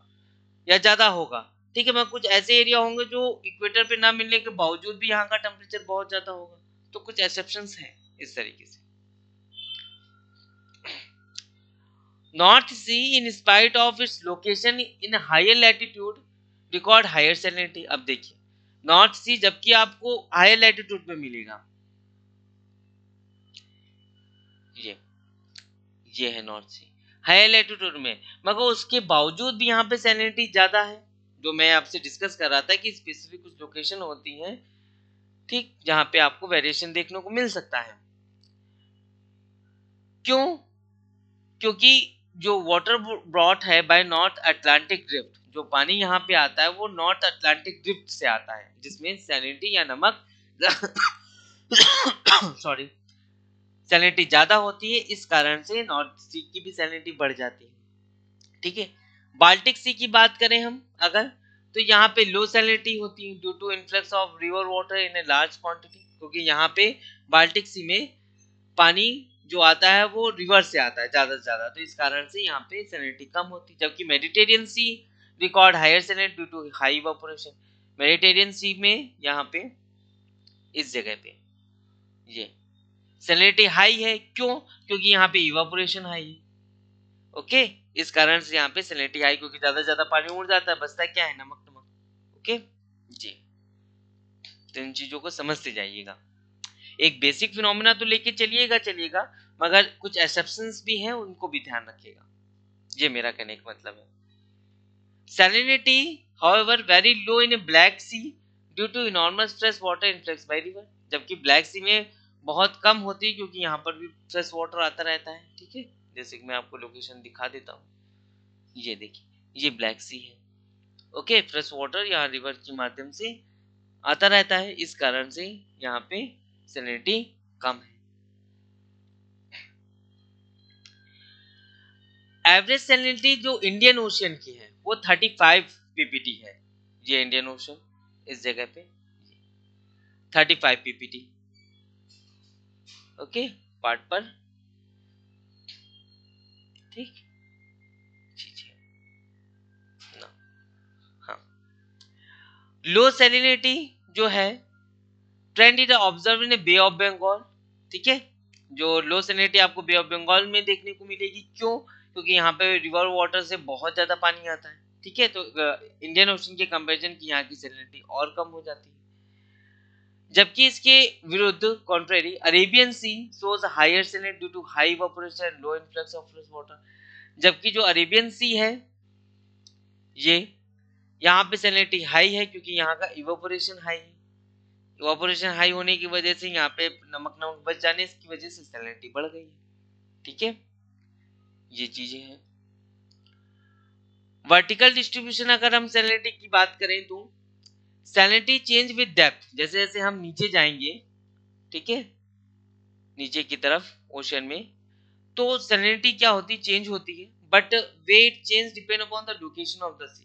या ज्यादा होगा ठीक है मैं कुछ ऐसे एरिया होंगे जो इक्वेटर पे ना मिलने के बावजूद भी यहाँ का टेम्परेचर बहुत ज्यादा होगा तो कुछ एक्सेप्शन है इस तरीके से North Sea in spite of its location in higher latitude record higher salinity अब देखिए नॉर्थ सी जबकि आपको हायर लैटिट्यूड पे मिलेगा ये yeah. ये है नॉर्थ सी हाई लेटिट्यूड में मगर उसके बावजूद भी यहाँ पे सैलिनिटी ज़्यादा है जो मैं आपसे डिस्कस कर रहा था कि स्पेसिफिक कुछ लोकेशन होती है ठीक जहां पे आपको वेरिएशन देखने को मिल सकता है क्यों क्योंकि जो वाटर ब्रॉट है बाय नॉर्थ अटलांटिक ड्रिफ्ट जो पानी यहाँ पे आता है वो नॉर्थ अटलांटिक ड्रिफ्ट से आता है जिसमें सैनिटी या नमक सॉरी सैलिनिटी ज़्यादा होती है इस कारण से नॉर्थ सी की भी सैलिनिटी बढ़ जाती है ठीक है बाल्टिक सी की बात करें हम अगर तो यहाँ पे लो सैलिनिटी होती है due to influx of river water in a large quantity क्योंकि यहाँ पे बाल्टिक सी में पानी जो आता है वो रिवर से आता है ज़्यादा से ज़्यादा तो इस कारण से यहाँ पे सैलिनिटी कम होती है जबकि Mediterranean Sea record higher salinity due to high evaporation Mediterranean Sea में यहाँ पे इस जगह पे ये सेलिनिटी हाई है क्यों क्योंकि यहाँ पे इवापोरेशन हाई है ओके इस कारण से यहाँ पे सेलिनिटी हाई क्योंकि ज्यादा ज्यादा पानी उड़ जाता है बसता क्या है नमक नमक ओके जी तो इन चीजों को समझते जाइएगा एक बेसिक फिनोमिना तो लेके चलिएगा चलिएगा मगर कुछ एक्सेप्शन भी हैं उनको भी ध्यान रखिएगा ये मेरा कहने का मतलब है salinity however very low in Black Sea due to enormous fresh water influx by river जबकि ब्लैक सी में बहुत कम होती है क्योंकि यहाँ पर भी फ्रेश वाटर आता रहता है ठीक है जैसे कि मैं आपको लोकेशन दिखा देता हूँ ये देखिए ये ब्लैक सी है ओके फ्रेश वाटर यहाँ रिवर के माध्यम से आता रहता है इस कारण से यहाँ पे सैलिनिटी कम है एवरेज सैलिनिटी जो इंडियन ओशियन की है वो 35 पीपीटी है ये इंडियन ओशन इस जगह पे 35 पीपीटी ओके पार्ट पर ठीक लो सेलिनिटी हाँ। जो है trend is observe in Bay of Bengal ठीक है जो लो सेलिनिटी आपको बे ऑफ बंगाल में देखने को मिलेगी क्यों क्योंकि यहाँ पे रिवर वाटर से बहुत ज़्यादा पानी आता है ठीक है तो इंडियन uh, ओशन के कंपेरिजन की यहाँ की सेलिनिटी और कम हो जाती है जबकि इसके विरुद्ध contrary Arabian Sea shows higher salinity due to high and low influx of fresh water जबकि जो अरेबियन सी है ये यहाँ पे सेलिनिटी हाई है क्योंकि यहाँ का इवोपोरेशन हाई है इवोपोरेशन हाई होने की वजह से यहाँ पे नमक नमक बच जाने की वजह से सेलिनिटी बढ़ गई है ठीक है ये चीजें हैं वर्टिकल डिस्ट्रीब्यूशन अगर हम सेलिनिटी की बात करें तो सैलिनिटी चेंज विद डेप्थ जैसे जैसे हम नीचे जाएंगे ठीक है नीचे की तरफ ओशन में तो सैलिनिटी क्या होती चेंज होती है but what change depend upon the location of the sea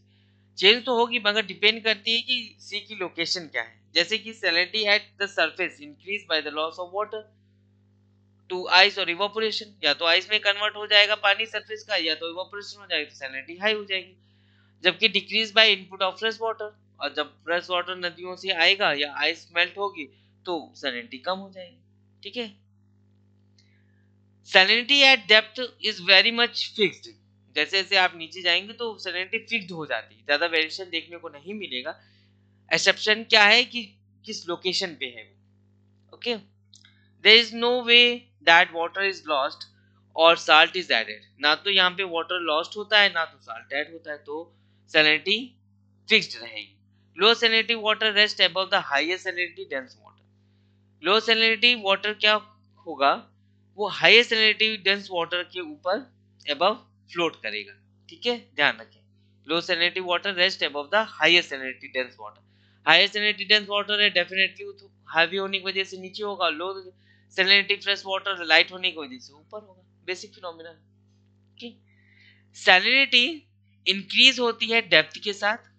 change तो होगी मगर डिपेंड करती है कि सी की लोकेशन क्या है जैसे कि salinity at the surface increase by the loss of water to ice और इवोपोरेशन या तो आइस में कन्वर्ट हो जाएगा पानी सर्फेस का या तो इवोपोरेशन हो जाएगी तो सैलिनिटी हाई हो जाएगी जबकि decrease by input of fresh water और जब फ्रेश वाटर नदियों से आएगा या आइस मेल्ट होगी तो सैलिनिटी कम हो जाएगी ठीक है salinity at depth is very much fixed जैसे जैसे आप नीचे जाएंगे तो सैलिनिटी फिक्स्ड हो जाती है ज़्यादा वेरिएशन देखने को नहीं मिलेगा एक्सेप्शन क्या है कि किस लोकेशन पे है वो okay there is no way that water is lost और साल्ट इज एडेड ना तो यहाँ पे वाटर लॉस्ट होता है ना तो साल्ट एड होता है तो सैलिनिटी फिक्स्ड रहेगी low salinity water rest above the highest salinity dense water low salinity water क्या होगा वो हाईएस्ट सेलिनिटी डेंस वाटर के ऊपर अबव फ्लोट करेगा ठीक है ध्यान रखें low salinity water rest above the highest salinity dense water highest salinity dense water है डेफिनेटली हैवी होने की वजह से नीचे होगा low salinity fresh water light होने की वजह से ऊपर होगा बेसिक फिनोमिना सेलिनिटी इंक्रीज होती है डेप्थ के साथ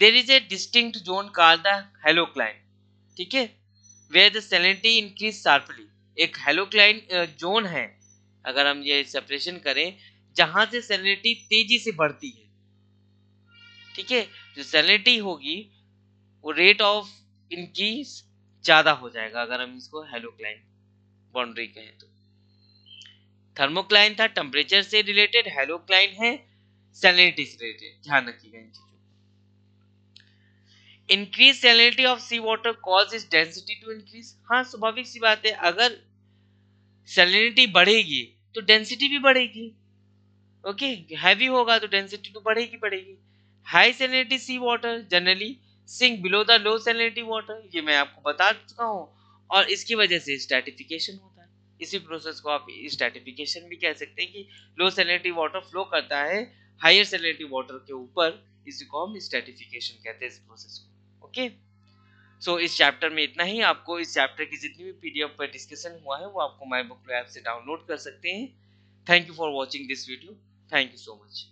there is a distinct zone called the ठीक है where the salinity increase sharply एक हेलोक्लाइन जोन है अगर हम ये सेपरेशन करें जहां से सैलिनिटी तेजी से बढ़ती है ठीक है जो सैलिनिटी होगी वो रेट ऑफ इंक्रीज ज्यादा हो जाएगा अगर हम इसको हेलोक्लाइन बाउंड्री कहें तो थर्मोक्लाइन था टेम्परेचर से रिलेटेड हेलोक्लाइन है सेलिनिटी से रिलेटेड ध्यान रखिएगा in increase salinity of sea water causes density to increase हाँ स्वाभाविक सी बात है अगर सैलिनिटी बढ़ेगी तो डेंसिटी भी बढ़ेगी ओके हैवी होगा तो डेंसिटी तो बढ़ेगी बढ़ेगी high salinity sea water generally sink below the low salinity water ये मैं आपको बता चुका हूँ और इसकी वजह से स्टैटिफिकेशन होता है इसी प्रोसेस को आप स्टैटिफिकेशन भी कह सकते हैं कि लो सैलिनिटी वाटर फ्लो करता है हायर सैलिनिटी वाटर के ऊपर इसी को हम स्टैटिफिकेशन कहते हैं इस प्रोसेस को ओके सो इस चैप्टर में इतना ही आपको इस चैप्टर की जितनी भी पीडीएफ पर डिस्कशन हुआ है वो आपको माई बुक ऐप से डाउनलोड कर सकते हैं thank you for watching this video thank you so much